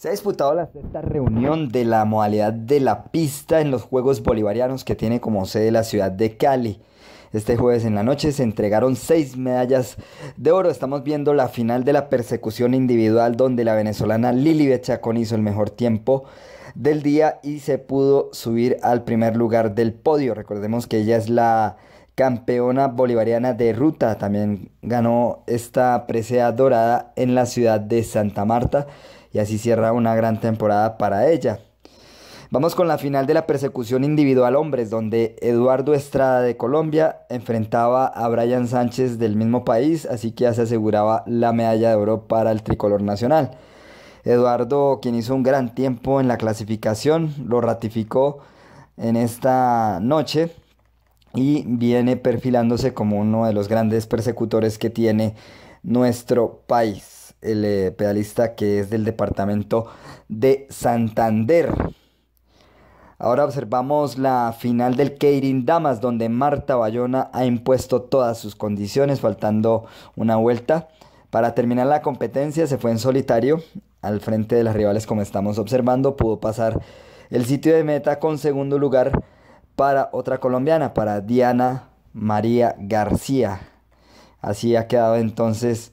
Se ha disputado la sexta reunión de la modalidad de la pista en los Juegos Bolivarianos que tiene como sede la ciudad de Cali. Este jueves en la noche se entregaron seis medallas de oro. Estamos viendo la final de la persecución individual donde la venezolana Lili Bechacón hizo el mejor tiempo del día y se pudo subir al primer lugar del podio. Recordemos que ella es la campeona bolivariana de ruta. También ganó esta presea dorada en la ciudad de Santa Marta y así cierra una gran temporada para ella. Vamos con la final de la persecución individual hombres, donde Eduardo Estrada de Colombia enfrentaba a Brian Sánchez del mismo país, así que se aseguraba la medalla de oro para el tricolor nacional. Eduardo, quien hizo un gran tiempo en la clasificación, lo ratificó en esta noche y viene perfilándose como uno de los grandes persecutores que tiene nuestro país, el eh, pedalista que es del departamento de Santander. Ahora observamos la final del Keirin Damas, donde Marta Bayona ha impuesto todas sus condiciones, faltando una vuelta. Para terminar la competencia se fue en solitario, al frente de las rivales como estamos observando, pudo pasar el sitio de meta con segundo lugar para otra colombiana, para Diana María García. Así ha quedado entonces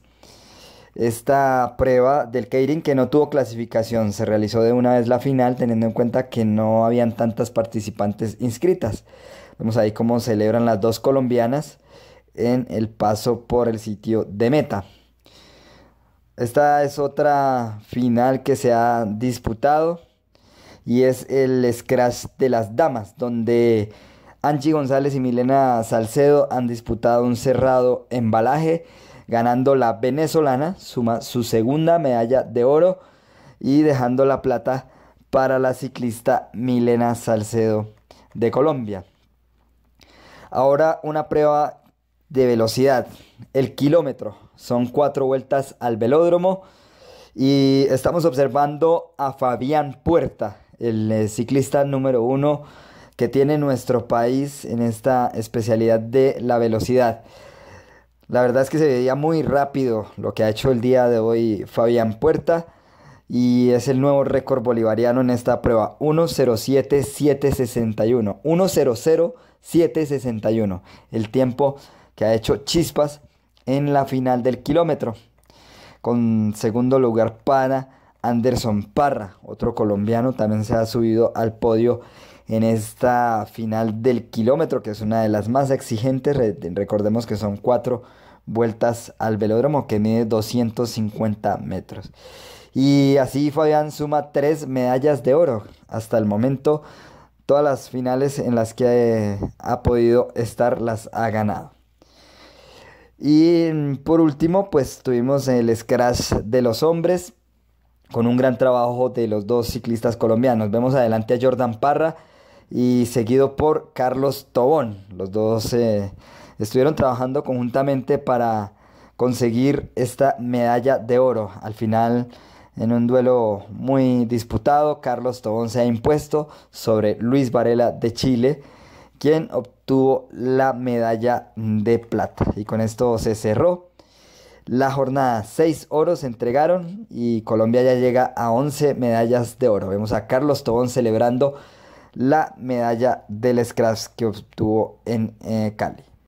esta prueba del Keirin que no tuvo clasificación. Se realizó de una vez la final teniendo en cuenta que no habían tantas participantes inscritas. Vemos ahí cómo celebran las dos colombianas en el paso por el sitio de meta. Esta es otra final que se ha disputado y es el Scratch de las Damas, donde Angie González y Milena Salcedo han disputado un cerrado embalaje, ganando la venezolana, suma su segunda medalla de oro y dejando la plata para la ciclista Milena Salcedo de Colombia. Ahora una prueba de velocidad, el kilómetro. Son cuatro vueltas al velódromo y estamos observando a Fabián Puerta, el eh, ciclista número uno que tiene nuestro país en esta especialidad de la velocidad. La verdad es que se veía muy rápido lo que ha hecho el día de hoy Fabián Puerta y es el nuevo récord bolivariano en esta prueba, 1.07761, 1.00761, el tiempo que ha hecho Chispas en la final del kilómetro, con segundo lugar para Anderson Parra, otro colombiano, también se ha subido al podio en esta final del kilómetro, que es una de las más exigentes. Recordemos que son cuatro vueltas al velódromo que mide 250 metros. Y así Fabián suma tres medallas de oro hasta el momento. Todas las finales en las que eh, ha podido estar las ha ganado. Y mm, por último, pues tuvimos el scratch de los hombres con un gran trabajo de los dos ciclistas colombianos. Vemos adelante a Jordan Parra y seguido por Carlos Tobón. Los dos eh, estuvieron trabajando conjuntamente para conseguir esta medalla de oro. Al final, en un duelo muy disputado, Carlos Tobón se ha impuesto sobre Luis Varela de Chile, quien obtuvo la medalla de plata. Y con esto se cerró la jornada. Seis oros se entregaron y Colombia ya llega a 11 medallas de oro. Vemos a Carlos Tobón celebrando la medalla del Scratch que obtuvo en eh, Cali.